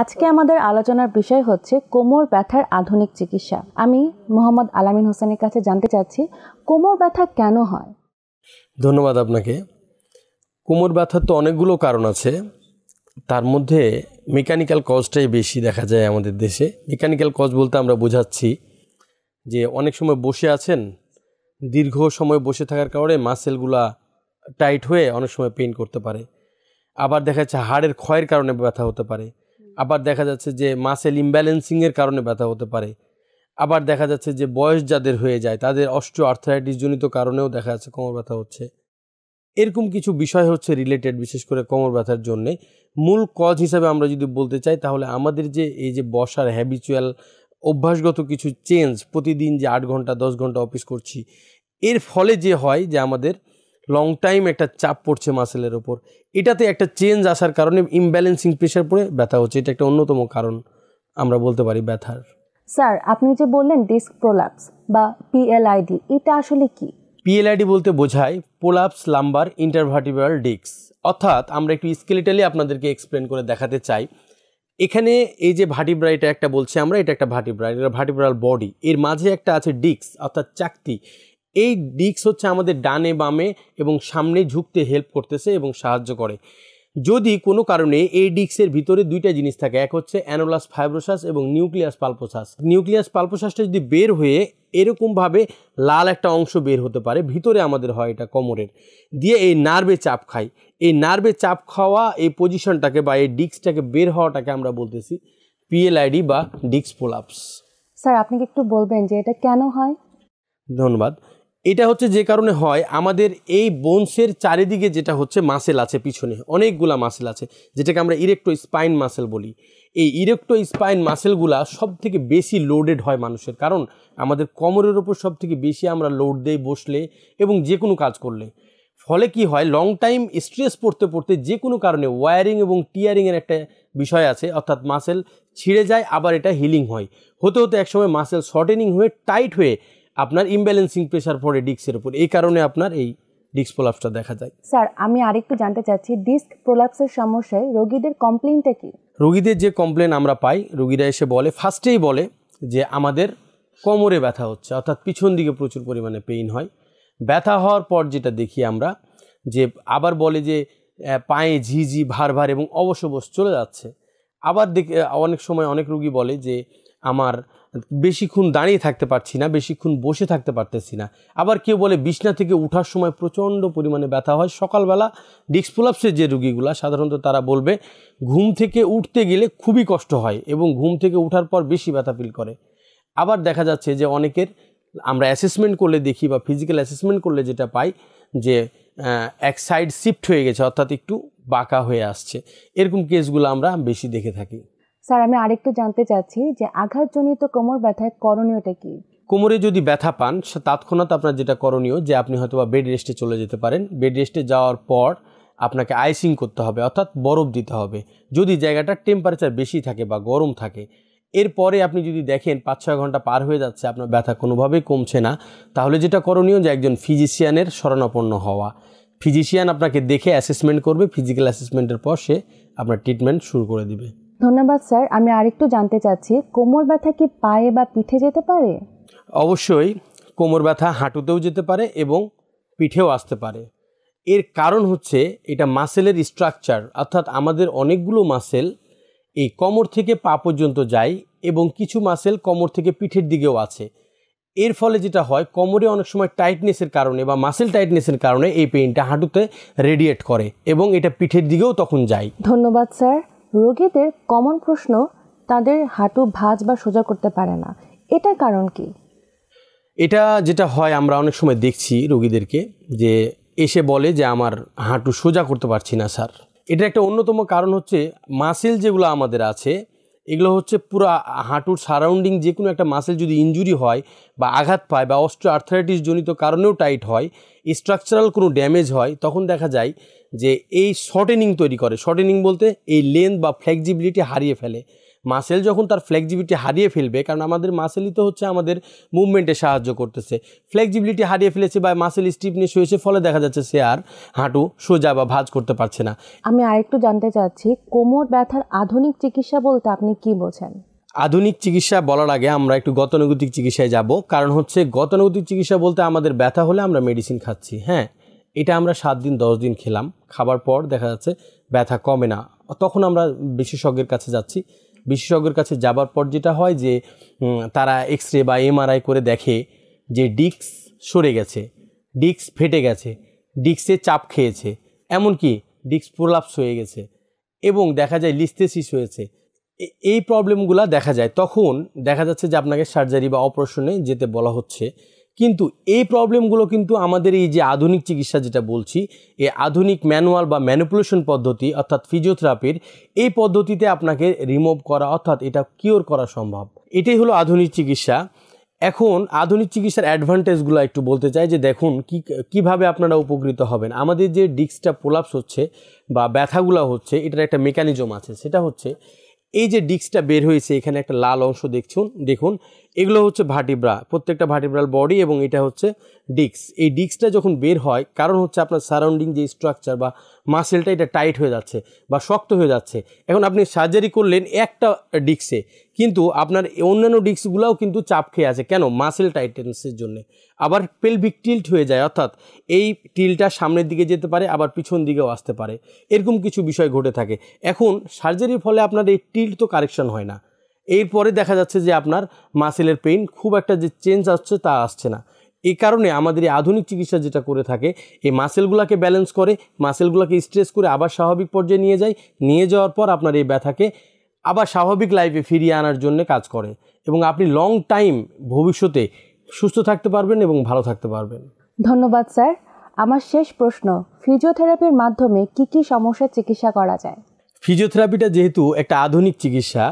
আজকে আমাদের আলোচনার বিষয় হচ্ছে কোমর ব্যথার আধুনিক চিকিৎসা আমি মোহাম্মদ আলামিন হোসেনের কাছে জানতে চাচ্ছি কোমর ব্যথা কেন হয় ধন্যবাদ আপনাকে কোমর ব্যথার তো অনেকগুলো কারণ আছে তার মধ্যে মেকানিক্যাল কজটাই বেশি দেখা যায় আমাদের দেশে মেকানিক্যাল কজ বলতে আমরা বোঝাচ্ছি যে অনেক সময় বসে আছেন দীর্ঘ সময় বসে থাকার কারণে মাসেলগুলা টাইট হয়ে অনেক সময় পেন করতে পারে আবার দেখা যাচ্ছে হাড়ের ক্ষয়ের কারণে ব্যথা হতে পারে আবার দেখা যাচ্ছে যে মাসেল ইমব্যালেন্সিংয়ের কারণে ব্যথা হতে পারে আবার দেখা যাচ্ছে যে বয়স যাদের হয়ে যায় তাদের অস্ট্রো আর্থারাইটিসজনিত কারণেও দেখা যাচ্ছে কোমর ব্যথা হচ্ছে এরকম কিছু বিষয় হচ্ছে রিলেটেড বিশেষ করে কোমর ব্যথার জন্যে মূল কজ হিসাবে আমরা যদি বলতে চাই তাহলে আমাদের যে এই যে বসার হ্যাবিচুয়াল অভ্যাসগত কিছু চেঞ্জ প্রতিদিন যে আট ঘন্টা দশ ঘন্টা অফিস করছি এর ফলে যে হয় যে আমাদের লং টাইম একটা চাপ পড়ছে মাসেলের ওপর এটাতে একটা চেঞ্জ আসার কারণে ইমব্যালেন্সিং প্রেশার পড়ে ব্যথা হচ্ছে এটা একটা অন্যতম কারণ আমরা বলতে পারি ব্যথার স্যার আপনি যে বললেন ডিস্ক প্রোলাপস বা পিএলআইডি এটা আসলে কি পিএলআইডি বলতে বোঝায় পোলাপস লাম্বার ইন্টারভার্টিভাল ডিস্ক অর্থাৎ আমরা একটু স্কেলিটালি আপনাদেরকে এক্সপ্লেন করে দেখাতে চাই এখানে এই যে ভাটিব্রাইটা এটা একটা বলছি আমরা এটা একটা ভার্টিব্রা এটা বডি এর মাঝে একটা আছে ডিস্ক অর্থাৎ চাকতি এই ডিস্ক হচ্ছে আমাদের ডানে বামে এবং সামনে ঝুঁকতে হেল্প করতেছে এবং সাহায্য করে যদি কোনো কারণে এই ডিস্কের ভিতরে দুইটা জিনিস থাকে এক হচ্ছে অ্যানোলাস ফাইব্রোসাস এবং নিউক্লিয়াস পালপোসাস নিউক্লিয়াস পালপোসাসটা যদি বের হয়ে এরকমভাবে লাল একটা অংশ বের হতে পারে ভিতরে আমাদের হয় এটা কোমরের দিয়ে এই নার্ভে চাপ খায় এই নার্ভে চাপ খাওয়া এই পজিশনটাকে বা এই ডিস্কটাকে বের হওয়াটাকে আমরা বলতেছি পিএলআইডি বা ডিস্ক পোলাপস স্যার আপনি কি একটু বলবেন যে এটা কেন হয় ধন্যবাদ এটা হচ্ছে যে কারণে হয় আমাদের এই বোনসের চারিদিকে যেটা হচ্ছে মাসেল আছে পিছনে অনেকগুলা মাসেল আছে যেটাকে আমরা ইরেক্টো স্পাইন মাসেল বলি এই ইরেক্টো স্পাইন মাসেলগুলা সব থেকে বেশি লোডেড হয় মানুষের কারণ আমাদের কোমরের ওপর সব থেকে বেশি আমরা লোড দেই বসলে এবং যে কোনো কাজ করলে ফলে কি হয় লং টাইম স্ট্রেস পড়তে পড়তে যে কোনো কারণে ওয়ারিং এবং টিয়ারিংয়ের একটা বিষয় আছে অর্থাৎ মাসেল ছিঁড়ে যায় আবার এটা হিলিং হয় হতে হতে একসময় মাসেল শর্টেনিং হয়ে টাইট হয়ে আপনার ইমব্যালেন্সিং প্রেশার পড়ে ডিস্কের উপর এই কারণে আপনার এই ডিস্ক প্রলাপসটা দেখা যায় স্যার আমি আরেকটু জানতে চাচ্ছি ডিস্ক প্রলাপসের সমস্যায় রোগীদের কমপ্লেনটা কি রোগীদের যে কমপ্লেন আমরা পাই রোগীরা এসে বলে ফার্স্টেই বলে যে আমাদের কোমরে ব্যথা হচ্ছে অর্থাৎ পিছন দিকে প্রচুর পরিমাণে পেইন হয় ব্যথা হওয়ার পর যেটা দেখি আমরা যে আবার বলে যে পায়ে ঝিঝি ভার ভার এবং অবশ চলে যাচ্ছে আবার দেখে অনেক সময় অনেক রুগী বলে যে আমার বেশিক্ষণ দাঁড়িয়ে থাকতে পারছি না বেশিক্ষণ বসে থাকতে পারতেছি না আবার কেউ বলে বিছনা থেকে উঠার সময় প্রচণ্ড পরিমাণে ব্যথা হয় সকালবেলা ডিক্সপোলাপসের যে রুগীগুলো সাধারণত তারা বলবে ঘুম থেকে উঠতে গেলে খুবই কষ্ট হয় এবং ঘুম থেকে উঠার পর বেশি ব্যথা ফিল করে আবার দেখা যাচ্ছে যে অনেকের আমরা অ্যাসেসমেন্ট করলে দেখি বা ফিজিক্যাল অ্যাসেসমেন্ট করলে যেটা পাই যে এক সাইড শিফট হয়ে গেছে অর্থাৎ একটু বাঁকা হয়ে আসছে এরকম কেসগুলো আমরা বেশি দেখে থাকি স্যার আমি আরেকটু জানতে চাচ্ছি যে আঘাতজনিত কোমর ব্যথায় করণীয়টা কি কোমরে যদি ব্যথা পান তাৎক্ষণাৎ তৎক্ষণাৎ আপনার যেটা করণীয় যে আপনি হয়তো বা বেড রেস্টে চলে যেতে পারেন বেড রেস্টে যাওয়ার পর আপনাকে আইসিং করতে হবে অর্থাৎ বরফ দিতে হবে যদি জায়গাটা টেম্পারেচার বেশি থাকে বা গরম থাকে এরপরে আপনি যদি দেখেন পাঁচ ছয় ঘন্টা পার হয়ে যাচ্ছে আপনার ব্যথা কোনোভাবেই কমছে না তাহলে যেটা করণীয় যে একজন ফিজিশিয়ানের শরণাপন্ন হওয়া ফিজিশিয়ান আপনাকে দেখে অ্যাসেসমেন্ট করবে ফিজিক্যাল অ্যাসেসমেন্টের পর সে আপনার ট্রিটমেন্ট শুরু করে দিবে ধন্যবাদ স্যার আমি আরেকটু জানতে চাচ্ছি কোমর ব্যথা কি পায়ে বা পিঠে যেতে পারে অবশ্যই কোমর ব্যথা হাঁটুতেও যেতে পারে এবং পিঠেও আসতে পারে এর কারণ হচ্ছে এটা মাসেলের স্ট্রাকচার অর্থাৎ আমাদের অনেকগুলো মাসেল এই কোমর থেকে পা পর্যন্ত যায় এবং কিছু মাসেল কোমর থেকে পিঠের দিকেও আছে এর ফলে যেটা হয় কোমরে অনেক সময় টাইটনেসের কারণে বা মাসেল টাইটনেসের কারণে এই পেইনটা হাঁটুতে রেডিয়েট করে এবং এটা পিঠের দিকেও তখন যায় ধন্যবাদ স্যার রোগীদের কমন প্রশ্ন তাদের হাঁটু ভাঁজ বা সোজা করতে পারে না এটার কারণ কি এটা যেটা হয় আমরা অনেক সময় দেখছি রোগীদেরকে যে এসে বলে যে আমার হাঁটু সোজা করতে পারছি না স্যার এটা একটা অন্যতম কারণ হচ্ছে মাসেল যেগুলো আমাদের আছে এগুলো হচ্ছে পুরা হাঁটুর সারাউন্ডিং যে কোনো একটা মাসেল যদি ইঞ্জুরি হয় বা আঘাত পায় বা অস্ট্রো আর্থারাইটিস জনিত কারণেও টাইট হয় স্ট্রাকচারাল কোনো ড্যামেজ হয় তখন দেখা যায় যে এই শর্টেনিং তৈরি করে শর্টেনিং বলতে এই লেন্থ বা ফ্লেক্সিবিলিটি হারিয়ে ফেলে মাসেল যখন তার ফ্লেক্সিবিলিটি হারিয়ে ফেলবে কারণ আমাদের মাসেলই তো হচ্ছে আমাদের মুভমেন্টে সাহায্য করতেছে ফ্লেক্সিবিলিটি হারিয়ে ফেলেছে বা মাসেল স্টিফনেস হয়েছে ফলে দেখা যাচ্ছে সে আর হাঁটু সোজা বা ভাজ করতে পারছে না আমি আরেকটু জানতে চাচ্ছি কোমর ব্যথার আধুনিক চিকিৎসা বলতে আপনি কি বোঝেন আধুনিক চিকিৎসা বলার আগে আমরা একটু গতানুগতিক চিকিৎসায় যাব কারণ হচ্ছে গতানুগতিক চিকিৎসা বলতে আমাদের ব্যথা হলে আমরা মেডিসিন খাচ্ছি হ্যাঁ এটা আমরা সাত দিন দশ দিন খেলাম খাবার পর দেখা যাচ্ছে ব্যথা কমে না তখন আমরা বিশেষজ্ঞের কাছে যাচ্ছি বিশেষজ্ঞের কাছে যাবার পর যেটা হয় যে তারা এক্স রে বা এমআরআই করে দেখে যে ডিস্ক সরে গেছে ডিস্ক ফেটে গেছে ডিক্সে চাপ খেয়েছে এমনকি ডিস্ক প্রলাপস হয়ে গেছে এবং দেখা যায় লিস্তেসিস হয়েছে এই প্রবলেমগুলো দেখা যায় তখন দেখা যাচ্ছে যে আপনাকে সার্জারি বা অপারেশনে যেতে বলা হচ্ছে কিন্তু এই প্রবলেমগুলো কিন্তু আমাদের এই যে আধুনিক চিকিৎসা যেটা বলছি এই আধুনিক ম্যানুয়াল বা ম্যানুপুলেশন পদ্ধতি অর্থাৎ ফিজিওথেরাপির এই পদ্ধতিতে আপনাকে রিমুভ করা অর্থাৎ এটা কিওর করা সম্ভব এটাই হলো আধুনিক চিকিৎসা এখন আধুনিক চিকিৎসার অ্যাডভান্টেজগুলো একটু বলতে চাই যে দেখুন কি কীভাবে আপনারা উপকৃত হবেন আমাদের যে ডিস্কটা প্রোলাপস হচ্ছে বা ব্যথাগুলো হচ্ছে এটার একটা মেকানিজম আছে সেটা হচ্ছে এই যে ডিস্কটা বের হয়েছে এখানে একটা লাল অংশ দেখছুন দেখুন এগুলো হচ্ছে ভার্টিব্রা প্রত্যেকটা ভার্টিব্রাল বডি এবং এটা হচ্ছে ডিক্স এই ডিক্সটা যখন বের হয় কারণ হচ্ছে আপনার সারাউন্ডিং যে স্ট্রাকচার বা মাসেলটা এটা টাইট হয়ে যাচ্ছে বা শক্ত হয়ে যাচ্ছে এখন আপনি সার্জারি করলেন একটা ডিক্সে কিন্তু আপনার অন্যান্য ডিস্কগুলোও কিন্তু চাপ খেয়ে আছে কেন মাসেল টাইটেন্সের জন্য আবার পেলভিক টিল্ট হয়ে যায় অর্থাৎ এই টিলটা সামনের দিকে যেতে পারে আবার পিছন দিকেও আসতে পারে এরকম কিছু বিষয় ঘটে থাকে এখন সার্জারির ফলে আপনার এই টিল্ট তো কারেকশন হয় না এরপরে দেখা যাচ্ছে যে আপনার মাসেলের পেইন খুব একটা যে চেঞ্জ আসছে তা আসছে না এই কারণে আমাদের এই আধুনিক চিকিৎসা যেটা করে থাকে এই মাসেলগুলোকে ব্যালেন্স করে মাসেলগুলোকে স্ট্রেস করে আবার স্বাভাবিক পর্যায়ে নিয়ে যায় নিয়ে যাওয়ার পর আপনার এই ব্যথাকে আবার স্বাভাবিক লাইফে ফিরিয়ে আনার জন্য কাজ করে এবং আপনি লং টাইম ভবিষ্যতে সুস্থ থাকতে পারবেন এবং ভালো থাকতে পারবেন ধন্যবাদ স্যার আমার শেষ প্রশ্ন ফিজিওথেরাপির মাধ্যমে কি কি সমস্যার চিকিৎসা করা যায় ফিজিওথেরাপিটা যেহেতু একটা আধুনিক চিকিৎসা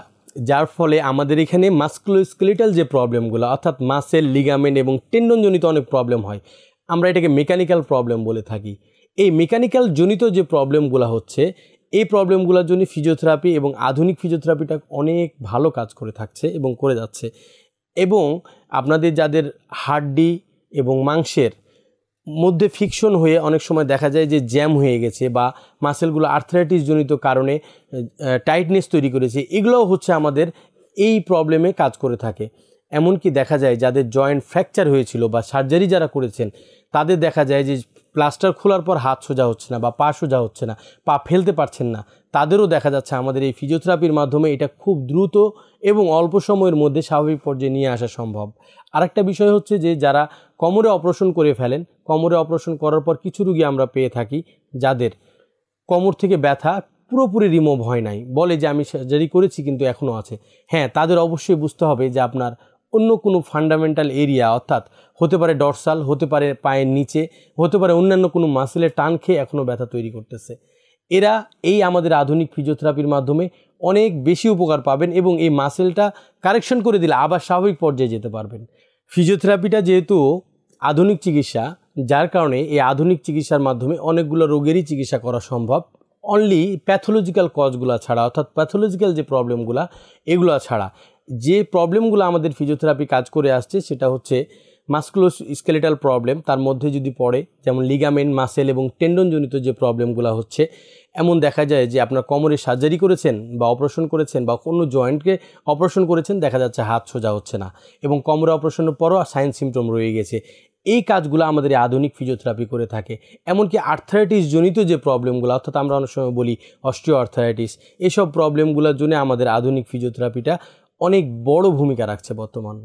যার ফলে আমাদের এখানে মাস্কুলোস্কেলিটাল যে প্রবলেমগুলো অর্থাৎ মাসেল লিগামেন্ট এবং টেন্ডনজনিত অনেক প্রবলেম হয় আমরা এটাকে মেকানিক্যাল প্রবলেম বলে থাকি এই মেকানিক্যাল জনিত যে প্রবলেমগুলো হচ্ছে এই প্রবলেমগুলোর জন্য ফিজিওথেরাপি এবং আধুনিক ফিজিওথেরাপিটা অনেক ভালো কাজ করে থাকছে এবং করে যাচ্ছে এবং আপনাদের যাদের হাড্ডি এবং মাংসের মধ্যে ফিকশন হয়ে অনেক সময় দেখা যায় যে জ্যাম হয়ে গেছে বা মাসেলগুলো আর্থরাইটিসজনিত কারণে টাইটনেস তৈরি করেছে এগুলোও হচ্ছে আমাদের এই প্রবলেমে কাজ করে থাকে এমনকি দেখা যায় যাদের জয়েন্ট ফ্র্যাকচার হয়েছিল বা সার্জারি যারা করেছেন তাদের দেখা যায় যে প্লাস্টার খোলার পর হাত সোজা হচ্ছে না বা পা সোজা হচ্ছে না পা ফেলতে পারছেন না তাদেরও দেখা যাচ্ছে আমাদের এই ফিজিওথেরাপির মাধ্যমে এটা খুব দ্রুত এবং অল্প সময়ের মধ্যে স্বাভাবিক পর্যায়ে নিয়ে আসা সম্ভব আরেকটা বিষয় হচ্ছে যে যারা কোমরে অপারেশন করে ফেলেন কোমরে অপারেশন করার পর কিছু রুগী আমরা পেয়ে থাকি যাদের কোমর থেকে ব্যথা পুরোপুরি রিমুভ হয় নাই বলে যে আমি সার্জারি করেছি কিন্তু এখনও আছে হ্যাঁ তাদের অবশ্যই বুঝতে হবে যে আপনার অন্য কোনো ফান্ডামেন্টাল এরিয়া অর্থাৎ হতে পারে ডরসাল হতে পারে পায়ের নিচে হতে পারে অন্যান্য কোনো মাসেলে টান খেয়ে এখনও ব্যথা তৈরি করতেছে এরা এই আমাদের আধুনিক ফিজিওথেরাপির মাধ্যমে অনেক বেশি উপকার পাবেন এবং এই মাসেলটা কারেকশন করে দিলে আবার স্বাভাবিক পর্যায়ে যেতে পারবেন ফিজিওথেরাপিটা যেহেতু আধুনিক চিকিৎসা যার কারণে এই আধুনিক চিকিৎসার মাধ্যমে অনেকগুলো রোগেরই চিকিৎসা করা সম্ভব অনলি প্যাথোলজিক্যাল কজগুলো ছাড়া অর্থাৎ প্যাথোলজিক্যাল যে প্রবলেমগুলো এগুলো ছাড়া যে প্রবলেমগুলো আমাদের ফিজিওথেরাপি কাজ করে আসছে সেটা হচ্ছে মাস্কুলো স্কেলেটাল প্রবলেম তার মধ্যে যদি পড়ে যেমন লিগামেন্ট মাসেল এবং টেন্ডনজনিত যে প্রবলেমগুলো হচ্ছে এমন দেখা যায় যে আপনার কোমরে সার্জারি করেছেন বা অপারেশন করেছেন বা কোনো জয়েন্টকে অপারেশন করেছেন দেখা যাচ্ছে হাত সোজা হচ্ছে না এবং কোমরে অপারেশনের পরও সাইন সিমটম রয়ে গেছে এই কাজগুলো আমাদের আধুনিক ফিজিওথেরাপি করে থাকে এমনকি আর্থারাইটিস জনিত যে প্রবলেমগুলো অর্থাৎ আমরা অনেক সময় বলি অস্ট্রিও আর্থারাইটিস এসব প্রবলেমগুলোর জন্য আমাদের আধুনিক ফিজিওথেরাপিটা অনেক বড় ভূমিকা রাখছে বর্তমান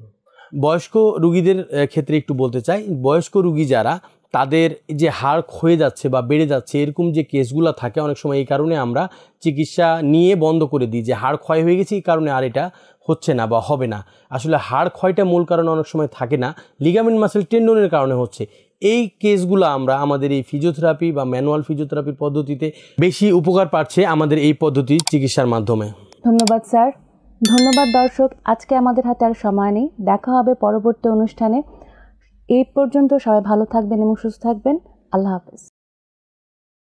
বয়স্ক রুগীদের ক্ষেত্রে একটু বলতে চাই বয়স্ক রুগী যারা তাদের যে হাড় ক্ষয়ে যাচ্ছে বা বেড়ে যাচ্ছে এরকম যে কেসগুলো থাকে অনেক সময় এই কারণে আমরা চিকিৎসা নিয়ে বন্ধ করে দিই যে হাড় ক্ষয় হয়ে গেছে এই কারণে আর এটা হচ্ছে না বা হবে না আসলে হাড় ক্ষয়টা মূল কারণে অনেক সময় থাকে না লিগামেন্ট মাসেল টেন্ডনের কারণে হচ্ছে এই কেসগুলো আমরা আমাদের এই ফিজিওথেরাপি বা ম্যানুয়াল ফিজিওথেরাপির পদ্ধতিতে বেশি উপকার পাচ্ছে আমাদের এই পদ্ধতি চিকিৎসার মাধ্যমে ধন্যবাদ স্যার ধন্যবাদ দর্শক আজকে আমাদের হাতে আর সময় নেই দেখা হবে পরবর্তী অনুষ্ঠানে এই পর্যন্ত সবাই ভালো থাকবেন এবং সুস্থ থাকবেন আল্লাহ হাফেজ